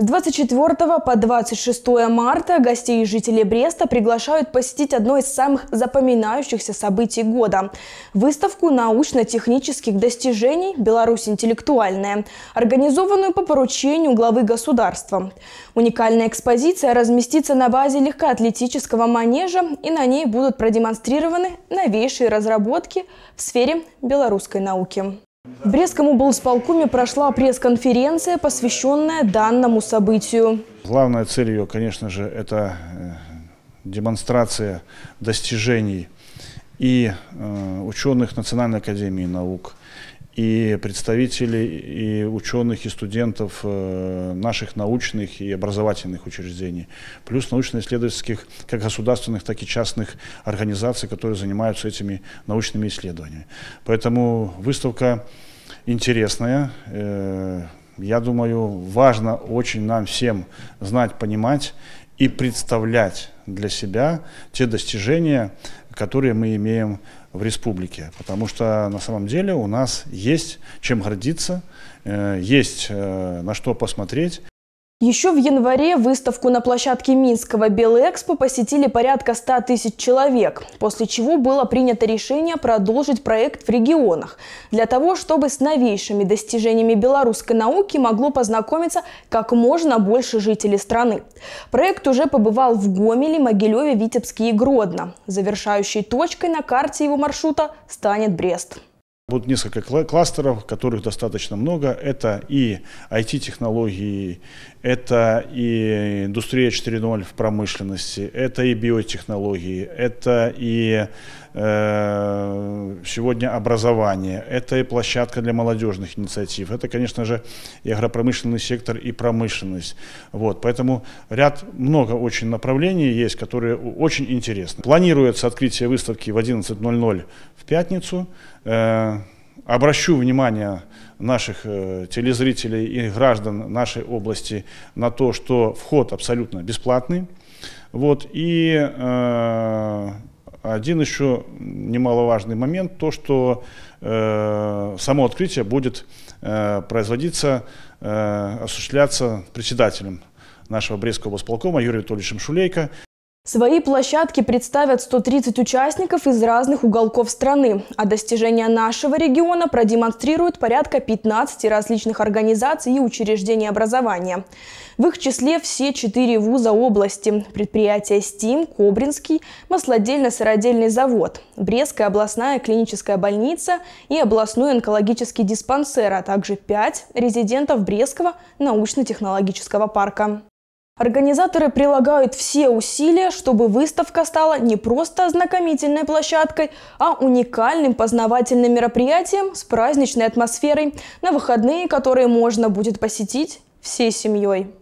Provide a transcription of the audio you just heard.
С 24 по 26 марта гостей и жителей Бреста приглашают посетить одно из самых запоминающихся событий года – выставку научно-технических достижений «Беларусь интеллектуальная», организованную по поручению главы государства. Уникальная экспозиция разместится на базе легкоатлетического манежа, и на ней будут продемонстрированы новейшие разработки в сфере белорусской науки. В Брестском облсполкоме прошла пресс-конференция, посвященная данному событию. Главная цель ее, конечно же, это э, демонстрация достижений и э, ученых Национальной академии наук, и представителей, и ученых, и студентов э, наших научных и образовательных учреждений, плюс научно-исследовательских, как государственных, так и частных организаций, которые занимаются этими научными исследованиями. Поэтому выставка интересная. Э, я думаю, важно очень нам всем знать, понимать и представлять для себя те достижения, которые мы имеем в республике. Потому что на самом деле у нас есть чем гордиться, э, есть э, на что посмотреть. Еще в январе выставку на площадке Минского Белэкспо посетили порядка 100 тысяч человек, после чего было принято решение продолжить проект в регионах, для того, чтобы с новейшими достижениями белорусской науки могло познакомиться как можно больше жителей страны. Проект уже побывал в Гомеле, Могилеве, Витебске и Гродно. Завершающей точкой на карте его маршрута станет Брест. Будут несколько кластеров, которых достаточно много. Это и IT-технологии, это и индустрия 4.0 в промышленности, это и биотехнологии, это и э, сегодня образование, это и площадка для молодежных инициатив, это, конечно же, и агропромышленный сектор, и промышленность. Вот, поэтому ряд, много очень направлений есть, которые очень интересны. Планируется открытие выставки в 11.00 в пятницу. Э, обращу внимание наших э, телезрителей и граждан нашей области на то, что вход абсолютно бесплатный. Вот, и э, один еще немаловажный момент, то, что э, само открытие будет э, производиться, э, осуществляться председателем нашего Брестского облсполкома Юрием Анатольевичем Шулейко. Свои площадки представят 130 участников из разных уголков страны, а достижения нашего региона продемонстрируют порядка 15 различных организаций и учреждений образования. В их числе все четыре вуза области – предприятия СТИМ, Кобринский, маслодельно-сыродельный завод, Брестская областная клиническая больница и областной онкологический диспансер, а также 5 резидентов Брестского научно-технологического парка. Организаторы прилагают все усилия, чтобы выставка стала не просто ознакомительной площадкой, а уникальным познавательным мероприятием с праздничной атмосферой на выходные, которые можно будет посетить всей семьей.